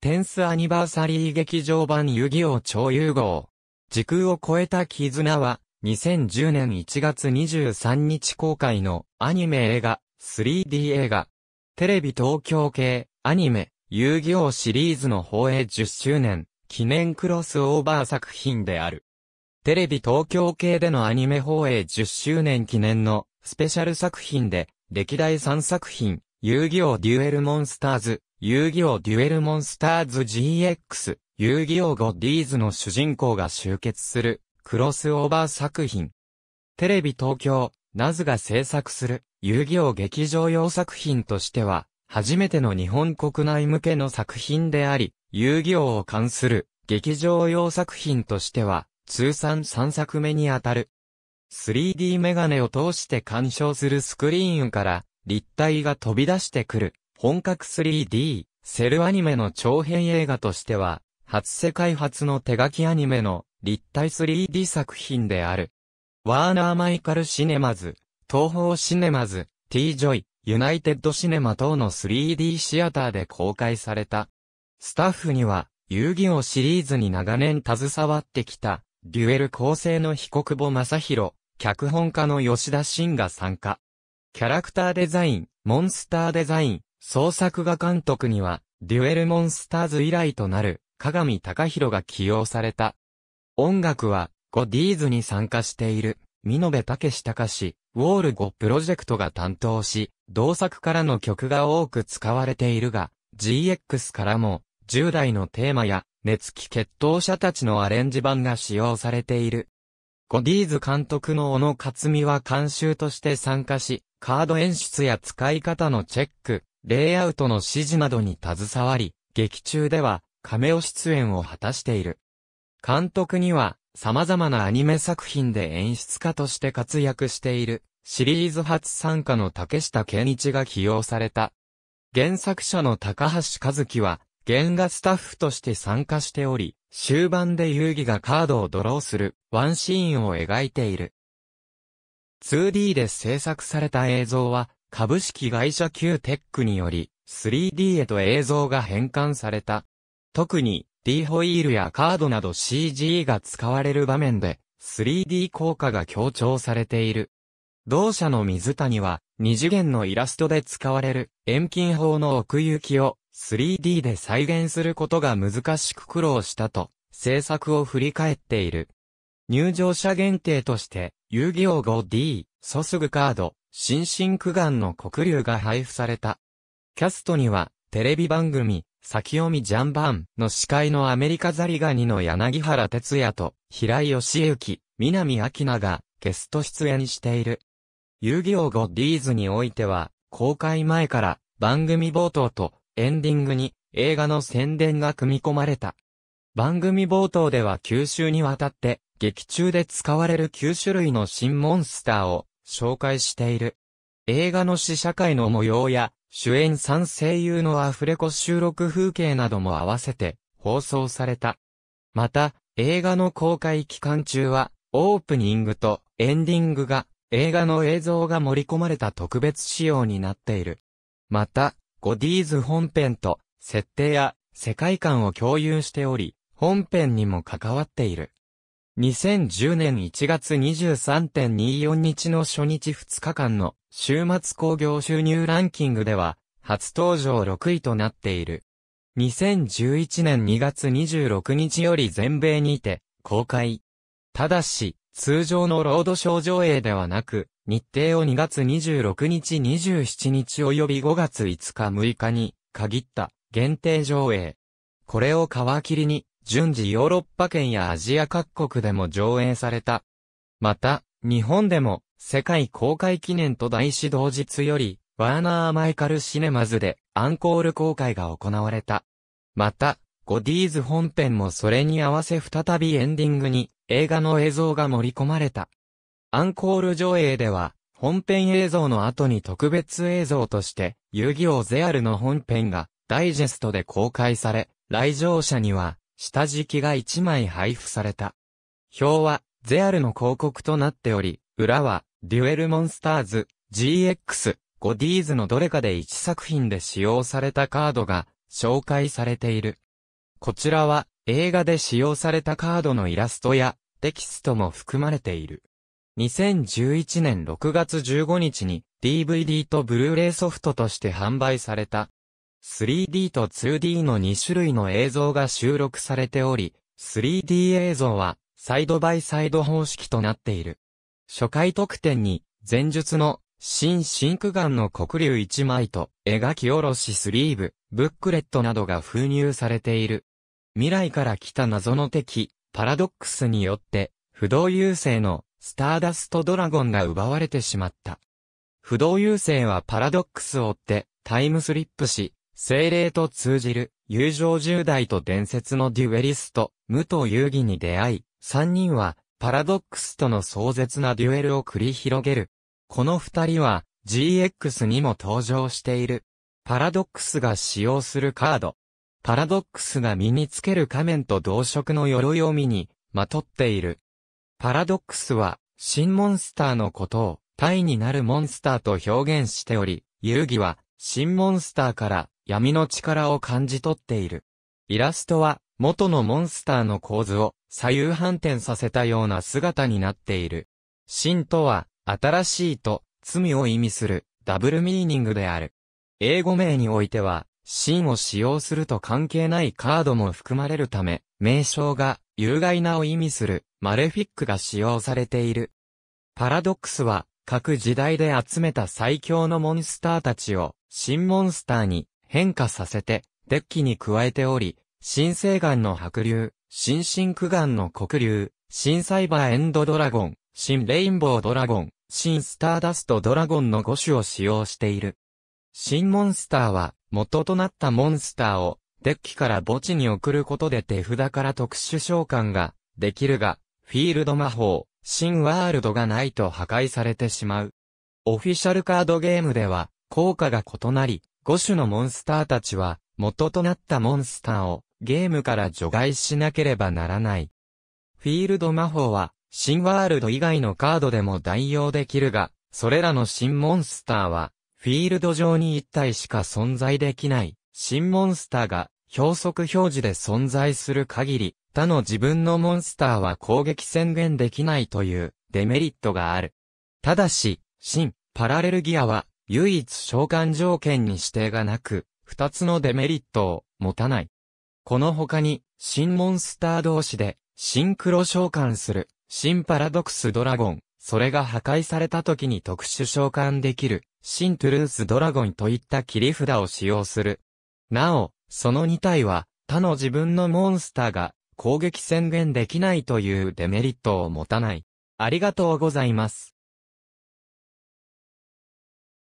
10th アニバーサリー劇場版遊戯王超融合。時空を超えた絆は、2010年1月23日公開のアニメ映画、3D 映画。テレビ東京系、アニメ、遊戯王シリーズの放映10周年、記念クロスオーバー作品である。テレビ東京系でのアニメ放映10周年記念のスペシャル作品で、歴代3作品、遊戯王デュエルモンスターズ、遊戯王デュエルモンスターズ GX、遊戯王ゴッディーズの主人公が集結する、クロスオーバー作品。テレビ東京、ナズが制作する、遊戯王劇場用作品としては、初めての日本国内向けの作品であり、遊戯王を関する、劇場用作品としては、通算3作目にあたる。3D メガネを通して鑑賞するスクリーンから、立体が飛び出してくる本格 3D、セルアニメの長編映画としては、初世界初の手書きアニメの立体 3D 作品である。ワーナー・マイカル・シネマズ、東方シネマズ、T・ ジョイ、ユナイテッド・シネマ等の 3D シアターで公開された。スタッフには、遊戯王シリーズに長年携わってきた、デュエル構成の被告母正宏、脚本家の吉田真が参加。キャラクターデザイン、モンスターデザイン、創作画監督には、デュエルモンスターズ以来となる、鏡隆弘が起用された。音楽は、ゴディーズに参加している、美延武隆氏、ウォールゴプロジェクトが担当し、同作からの曲が多く使われているが、GX からも、10代のテーマや、熱気血統者たちのアレンジ版が使用されている。ゴディーズ監督の小野克美は監修として参加し、カード演出や使い方のチェック、レイアウトの指示などに携わり、劇中では、亀尾出演を果たしている。監督には、様々なアニメ作品で演出家として活躍している、シリーズ初参加の竹下健一が起用された。原作者の高橋和樹は、原画スタッフとして参加しており、終盤で遊戯がカードをドローするワンシーンを描いている。2D で制作された映像は株式会社 Q テックにより 3D へと映像が変換された。特に D ホイールやカードなど CG が使われる場面で 3D 効果が強調されている。同社の水谷は二次元のイラストで使われる遠近法の奥行きを 3D で再現することが難しく苦労したと制作を振り返っている。入場者限定として、遊戯王 5D、ソスグカード、新進苦願の黒竜が配布された。キャストには、テレビ番組、先読みジャンバンの司会のアメリカザリガニの柳原哲也と、平井義行、南明菜が、ゲスト出演している。遊戯王ゴッディーズにおいては、公開前から番組冒頭とエンディングに映画の宣伝が組み込まれた。番組冒頭では9週にわたって劇中で使われる9種類の新モンスターを紹介している。映画の試写会の模様や、主演3声優のアフレコ収録風景なども合わせて放送された。また、映画の公開期間中は、オープニングとエンディングが映画の映像が盛り込まれた特別仕様になっている。また、ゴディーズ本編と設定や世界観を共有しており、本編にも関わっている。2010年1月23.24日の初日2日間の週末工業収入ランキングでは初登場6位となっている。2011年2月26日より全米にて公開。ただし、通常のロードショー上映ではなく、日程を2月26日27日及び5月5日6日に限った限定上映。これを皮切りに順次ヨーロッパ圏やアジア各国でも上映された。また、日本でも、世界公開記念と題し同日より、ワーナー・マイカル・シネマズでアンコール公開が行われた。また、ゴディーズ本編もそれに合わせ再びエンディングに映画の映像が盛り込まれた。アンコール上映では、本編映像の後に特別映像として、遊戯王ゼアルの本編がダイジェストで公開され、来場者には下敷きが1枚配布された。表は、ゼアルの広告となっており、裏は、デュエルモンスターズ、GX、ゴディーズのどれかで1作品で使用されたカードが紹介されている。こちらは映画で使用されたカードのイラストやテキストも含まれている。2011年6月15日に DVD とブルーレイソフトとして販売された 3D と 2D の2種類の映像が収録されており、3D 映像はサイドバイサイド方式となっている。初回特典に、前述の新真空眼の黒竜1枚と描き下ろしスリーブ、ブックレットなどが封入されている。未来から来た謎の敵、パラドックスによって、不動優勢のスターダストドラゴンが奪われてしまった。不動優勢はパラドックスを追ってタイムスリップし、精霊と通じる、友情十代と伝説のデュエリスト、武藤遊戯に出会い、三人は、パラドックスとの壮絶なデュエルを繰り広げる。この二人は、GX にも登場している。パラドックスが使用するカード。パラドックスが身につける仮面と同色の鎧を身に、まとっている。パラドックスは、新モンスターのことを、体になるモンスターと表現しており、遊戯は、新モンスターから、闇の力を感じ取っている。イラストは、元のモンスターの構図を左右反転させたような姿になっている。新とは、新しいと、罪を意味する、ダブルミーニングである。英語名においては、真を使用すると関係ないカードも含まれるため、名称が、有害なを意味する、マレフィックが使用されている。パラドックスは、各時代で集めた最強のモンスターたちを、新モンスターに変化させて、デッキに加えており、新生岩の白竜、新真区岩の黒竜、新サイバーエンドドラゴン、新レインボードラゴン、新スターダストドラゴンの5種を使用している。新モンスターは、元となったモンスターを、デッキから墓地に送ることで手札から特殊召喚が、できるが、フィールド魔法、新ワールドがないと破壊されてしまう。オフィシャルカードゲームでは、効果が異なり、5種のモンスターたちは、元となったモンスターをゲームから除外しなければならない。フィールド魔法は、新ワールド以外のカードでも代用できるが、それらの新モンスターは、フィールド上に1体しか存在できない、新モンスターが、表速表示で存在する限り、他の自分のモンスターは攻撃宣言できないというデメリットがある。ただし、新パラレルギアは唯一召喚条件に指定がなく、二つのデメリットを持たない。この他に、新モンスター同士で、シンクロ召喚する、新パラドクスドラゴン、それが破壊された時に特殊召喚できる、新トゥルースドラゴンといった切り札を使用する。なお、その二体は、他の自分のモンスターが攻撃宣言できないというデメリットを持たない。ありがとうございます。